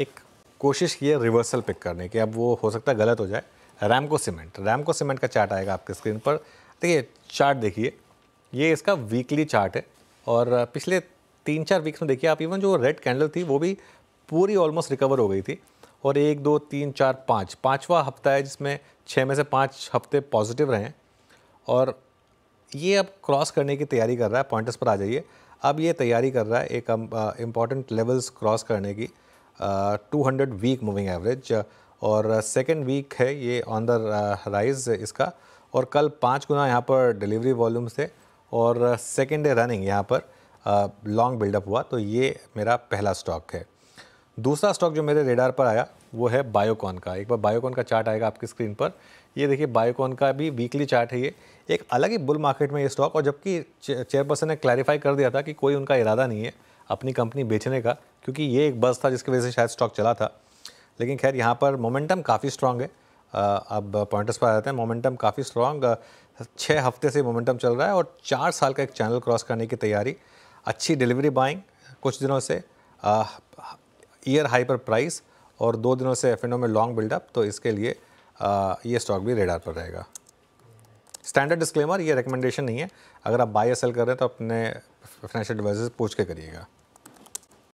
एक कोशिश की है रिवर्सल पिक करने की अब वो हो सकता है गलत हो जाए रैमको सीमेंट रैमको सीमेंट का चार्ट आएगा आपके स्क्रीन पर देखिए चार्ट देखिए ये इसका वीकली चार्ट है और पिछले तीन चार वीक्स में देखिए आप इवन जो रेड कैंडल थी वो भी पूरी ऑलमोस्ट रिकवर हो गई थी और एक दो तीन चार पाँच पाँचवा हफ्ता है जिसमें छः में से पाँच हफ्ते पॉजिटिव रहे हैं और ये अब क्रॉस करने की तैयारी कर रहा है पॉइंटर्स पर आ जाइए अब ये तैयारी कर रहा है एक इम्पॉर्टेंट लेवल्स क्रॉस करने की two hundred week moving average और सेकेंड वीक है ये ऑन द राइज इसका और कल पाँच गुना यहाँ पर डिलीवरी वॉल्यूम से और सेकेंड डे रनिंग यहाँ पर लॉन्ग बिल्डअप हुआ तो ये मेरा पहला स्टॉक है दूसरा स्टॉक जो मेरे रेडार पर आया वो है बायोकॉन का एक बार बायोकॉन का चार्ट आएगा आपकी स्क्रीन पर ये देखिए बायोकॉन का भी वीकली चार्ट है ये एक अलग ही बुल मार्केट में ये स्टॉक और जबकि चेयरपर्सन ने क्लैरिफाई कर दिया था कि कोई उनका इरादा नहीं है अपनी कंपनी बेचने का क्योंकि ये एक बस था जिसकी वजह से शायद स्टॉक चला था लेकिन खैर यहाँ पर मोमेंटम काफ़ी स्ट्रांग है अब पॉइंटर्स पर आ जाते हैं मोमेंटम काफ़ी स्ट्रांग छः हफ्ते से मोमेंटम चल रहा है और चार साल का एक चैनल क्रॉस करने की तैयारी अच्छी डिलीवरी बाइंग कुछ दिनों से ईयर हाई पर प्राइस और दो दिनों से एफ में लॉन्ग बिल्डअप तो इसके लिए आ, ये स्टॉक भी रेडार पर रहेगा स्टैंडर्ड डिस्क्लेमर ये रिकमेंडेशन नहीं है अगर आप बाय या सेल कर रहे हैं तो अपने फाइनेंशियल एडवाइजर से पूछ के करिएगा